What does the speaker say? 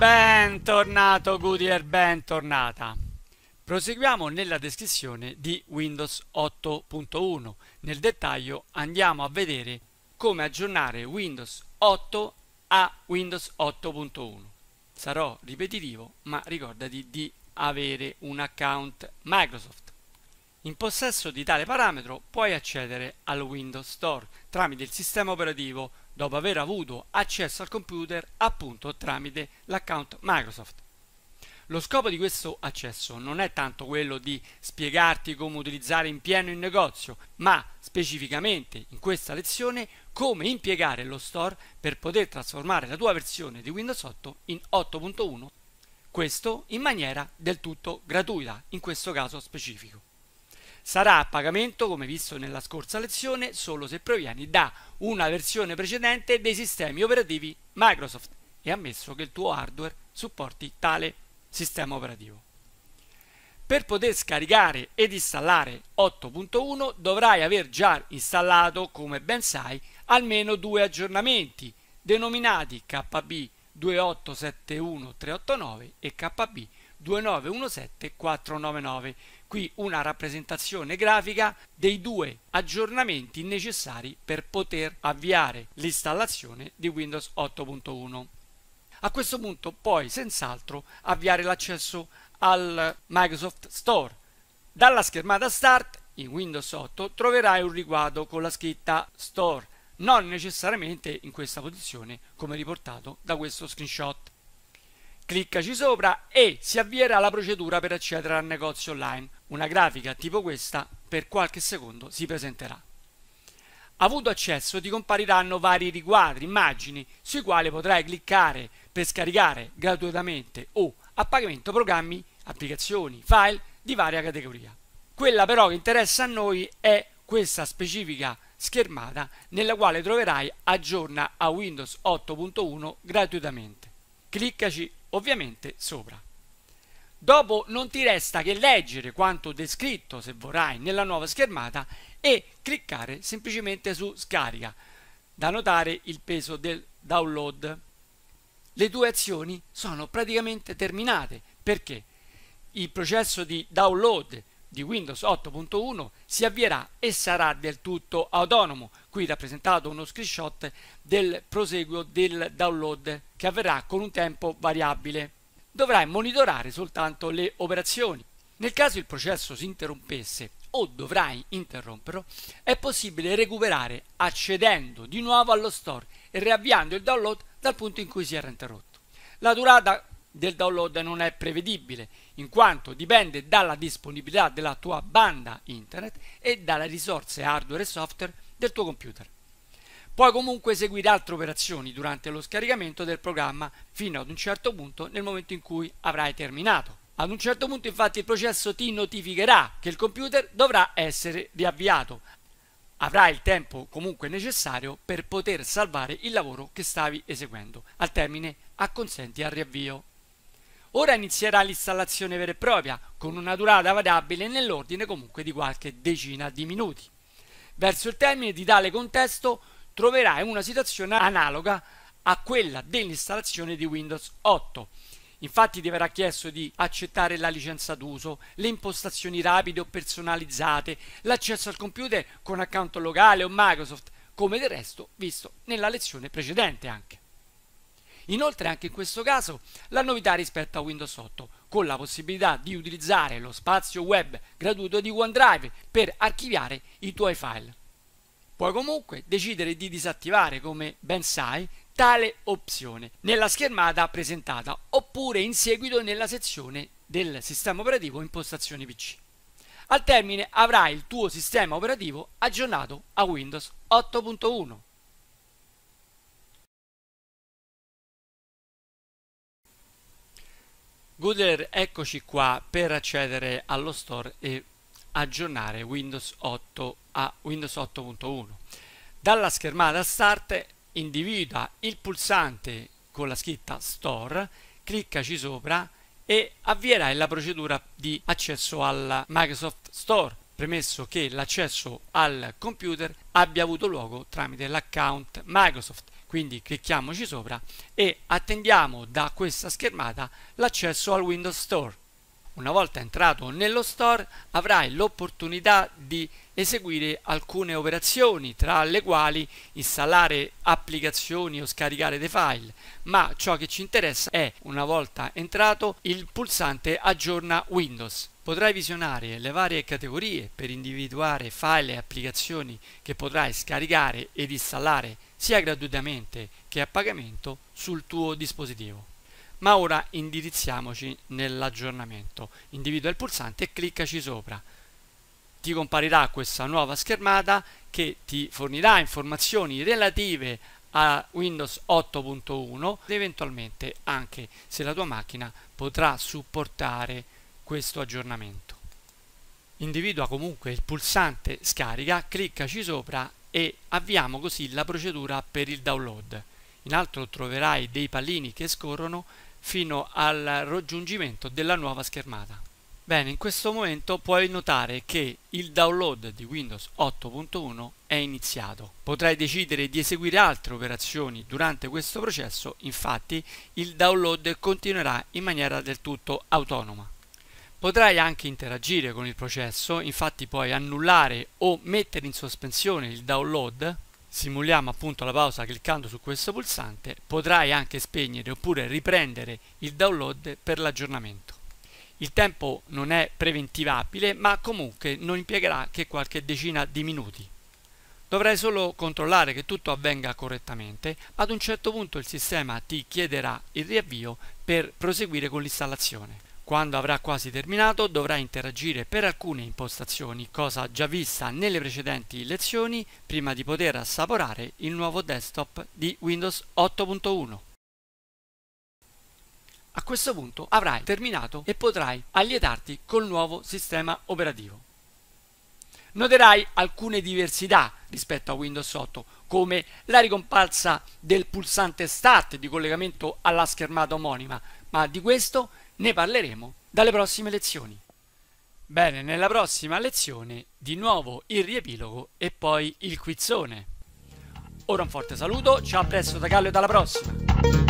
Bentornato Goodyear, bentornata. Proseguiamo nella descrizione di Windows 8.1. Nel dettaglio andiamo a vedere come aggiornare Windows 8 a Windows 8.1. Sarò ripetitivo, ma ricordati di avere un account Microsoft. In possesso di tale parametro puoi accedere al Windows Store tramite il sistema operativo dopo aver avuto accesso al computer appunto tramite l'account Microsoft. Lo scopo di questo accesso non è tanto quello di spiegarti come utilizzare in pieno il negozio, ma specificamente in questa lezione come impiegare lo store per poter trasformare la tua versione di Windows 8 in 8.1, questo in maniera del tutto gratuita, in questo caso specifico sarà a pagamento, come visto nella scorsa lezione, solo se provieni da una versione precedente dei sistemi operativi Microsoft e ammesso che il tuo hardware supporti tale sistema operativo. Per poter scaricare ed installare 8.1 dovrai aver già installato, come ben sai, almeno due aggiornamenti denominati KB 2871389 e KB 2917499 qui una rappresentazione grafica dei due aggiornamenti necessari per poter avviare l'installazione di Windows 8.1. A questo punto puoi senz'altro avviare l'accesso al Microsoft Store. Dalla schermata Start in Windows 8 troverai un riguardo con la scritta Store, non necessariamente in questa posizione come riportato da questo screenshot. Cliccaci sopra e si avvierà la procedura per accedere al negozio online. Una grafica tipo questa per qualche secondo si presenterà. Avuto accesso ti compariranno vari riquadri, immagini, sui quali potrai cliccare per scaricare gratuitamente o a pagamento programmi, applicazioni, file di varia categoria. Quella però che interessa a noi è questa specifica schermata nella quale troverai aggiorna a Windows 8.1 gratuitamente. Cliccaci ovviamente sopra. Dopo non ti resta che leggere quanto descritto, se vorrai, nella nuova schermata e cliccare semplicemente su scarica, da notare il peso del download. Le tue azioni sono praticamente terminate perché il processo di download di Windows 8.1 si avvierà e sarà del tutto autonomo. Qui rappresentato uno screenshot del proseguo del download che avverrà con un tempo variabile. Dovrai monitorare soltanto le operazioni. Nel caso il processo si interrompesse o dovrai interromperlo, è possibile recuperare accedendo di nuovo allo store e riavviando il download dal punto in cui si era interrotto. La durata del download non è prevedibile, in quanto dipende dalla disponibilità della tua banda internet e dalle risorse hardware e software del tuo computer. Puoi comunque eseguire altre operazioni durante lo scaricamento del programma fino ad un certo punto nel momento in cui avrai terminato. Ad un certo punto infatti il processo ti notificherà che il computer dovrà essere riavviato. Avrai il tempo comunque necessario per poter salvare il lavoro che stavi eseguendo. Al termine acconsenti al riavvio. Ora inizierà l'installazione vera e propria, con una durata variabile nell'ordine comunque di qualche decina di minuti. Verso il termine di tale contesto troverai una situazione analoga a quella dell'installazione di Windows 8. Infatti ti verrà chiesto di accettare la licenza d'uso, le impostazioni rapide o personalizzate, l'accesso al computer con account locale o Microsoft, come del resto visto nella lezione precedente anche. Inoltre anche in questo caso la novità rispetto a Windows 8 con la possibilità di utilizzare lo spazio web gratuito di OneDrive per archiviare i tuoi file. Puoi comunque decidere di disattivare, come ben sai, tale opzione nella schermata presentata oppure in seguito nella sezione del sistema operativo impostazioni PC. Al termine avrai il tuo sistema operativo aggiornato a Windows 8.1. Goodler, eccoci qua per accedere allo store e aggiornare Windows 8 a Windows 8.1. Dalla schermata Start individua il pulsante con la scritta Store, cliccaci sopra e avvierai la procedura di accesso al Microsoft Store, premesso che l'accesso al computer abbia avuto luogo tramite l'account Microsoft quindi clicchiamoci sopra e attendiamo da questa schermata l'accesso al Windows Store una volta entrato nello store avrai l'opportunità di eseguire alcune operazioni, tra le quali installare applicazioni o scaricare dei file, ma ciò che ci interessa è, una volta entrato, il pulsante aggiorna Windows. Potrai visionare le varie categorie per individuare file e applicazioni che potrai scaricare ed installare sia gratuitamente che a pagamento sul tuo dispositivo ma ora indirizziamoci nell'aggiornamento. Individua il pulsante e cliccaci sopra. Ti comparirà questa nuova schermata che ti fornirà informazioni relative a Windows 8.1 ed eventualmente anche se la tua macchina potrà supportare questo aggiornamento. Individua comunque il pulsante scarica, cliccaci sopra e avviamo così la procedura per il download. In alto troverai dei pallini che scorrono fino al raggiungimento della nuova schermata. Bene, in questo momento puoi notare che il download di Windows 8.1 è iniziato. Potrai decidere di eseguire altre operazioni durante questo processo, infatti il download continuerà in maniera del tutto autonoma. Potrai anche interagire con il processo, infatti puoi annullare o mettere in sospensione il download simuliamo appunto la pausa cliccando su questo pulsante, potrai anche spegnere oppure riprendere il download per l'aggiornamento. Il tempo non è preventivabile, ma comunque non impiegherà che qualche decina di minuti. Dovrai solo controllare che tutto avvenga correttamente, ad un certo punto il sistema ti chiederà il riavvio per proseguire con l'installazione. Quando avrà quasi terminato dovrà interagire per alcune impostazioni, cosa già vista nelle precedenti lezioni, prima di poter assaporare il nuovo desktop di Windows 8.1. A questo punto avrai terminato e potrai allietarti col nuovo sistema operativo. Noterai alcune diversità rispetto a Windows 8, come la ricomparsa del pulsante Start di collegamento alla schermata omonima, ma di questo ne parleremo dalle prossime lezioni. Bene, nella prossima lezione di nuovo il riepilogo e poi il quizzone. Ora un forte saluto, ciao a presto da Gallo e alla prossima!